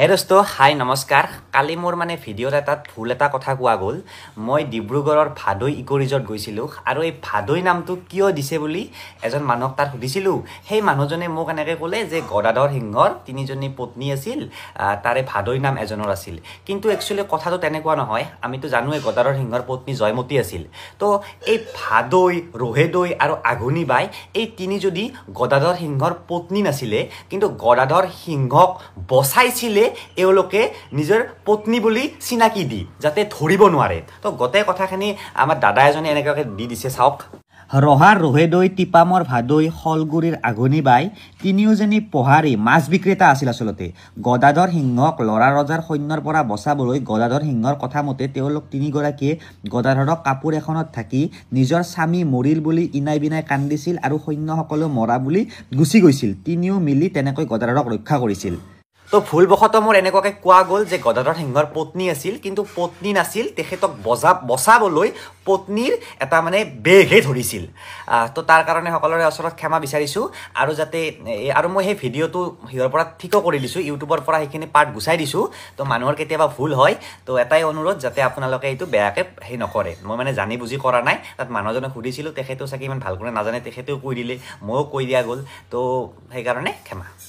হে দোস্ত হাই নমস্কাৰ কালি মোৰ মানে ভিডিঅ'ত এটা ভুল এটা কথা কোৱা গ'ল মই ডিব্ৰুগড়ৰ ভাদৈ ইক' ৰিজৰ্ট গৈছিলোঁ আৰু এই ভাদৈ নামটো কিয় দিছে বুলি এজন মানুহক তাত সুধিছিলোঁ সেই মানুহজনে মোক এনেকৈ ক'লে যে গদাধৰ সিংহৰ তিনিজনী পত্নী আছিল তাৰে ভাদৈ নাম এজনৰ আছিল কিন্তু একচুৱেলি কথাটো তেনেকুৱা নহয় আমিতো জানোৱেই গদাধৰ সিংহৰ পত্নী জয়মতী আছিল তো এই ভাদৈ ৰহেদৈ আৰু আঘুনী বাই এই তিনি যদি গদাধৰ সিংহৰ পত্নী নাছিলে কিন্তু গদাধৰ সিংহক বচাইছিলে এওঁলোকে নিজৰ পত্নী বুলি চিনাকি দি যাতে ধৰিব নোৱাৰে তো গোটেই কথাখিনি আমাৰ দাদা এজনে এনেকুৱাকে দি দিছে চাওক ৰহা ৰহেদৈ টিপামৰ ভাদৈ শলগুৰিৰ আগনি বাই তিনিওজনী পোহাৰী মাছ বিক্ৰেতা আছিল আচলতে গদাধৰ সিংহক ল'ৰা ৰজাৰ সৈন্যৰ পৰা বচাবলৈ গদাধৰ সিংহৰ কথা মতে তেওঁলোক তিনিগৰাকীয়ে গদাধৰক কাপোৰ এখনত থাকি নিজৰ স্বামী মৰিল বুলি ইনাই বিনাই কান্দিছিল আৰু সৈন্যসকলেও মৰা বুলি গুচি গৈছিল তিনিও মিলি তেনেকৈ গদাধৰক ৰক্ষা কৰিছিল তো ভুলবশতঃ মোৰ এনেকুৱাকৈ কোৱা গ'ল যে গদাধৰ সিংহৰ পত্নী আছিল কিন্তু পত্নী নাছিল তেখেতক বজা বচাবলৈ পত্নীৰ এটা মানে বেগহে ধৰিছিল তো তাৰ কাৰণে সকলোৰে ওচৰত ক্ষমা বিচাৰিছোঁ আৰু যাতে আৰু মই সেই ভিডিঅ'টো সিহঁৰ পৰা ঠিকো কৰি দিছোঁ ইউটিউবৰ পৰা সেইখিনি পাৰ্ট গুচাই দিছোঁ তো মানুহৰ কেতিয়াবা ভুল হয় তো এটাই অনুৰোধ যাতে আপোনালোকে এইটো বেয়াকৈ সেই নকৰে মই মানে জানি বুজি কৰা নাই তাত মানুহজনে সুধিছিলোঁ তেখেতেও চাগে ইমান ভালকৈ নাজানে তেখেতেও কৈ দিলে ময়ো কৈ দিয়া গ'ল তো সেইকাৰণে ক্ষমা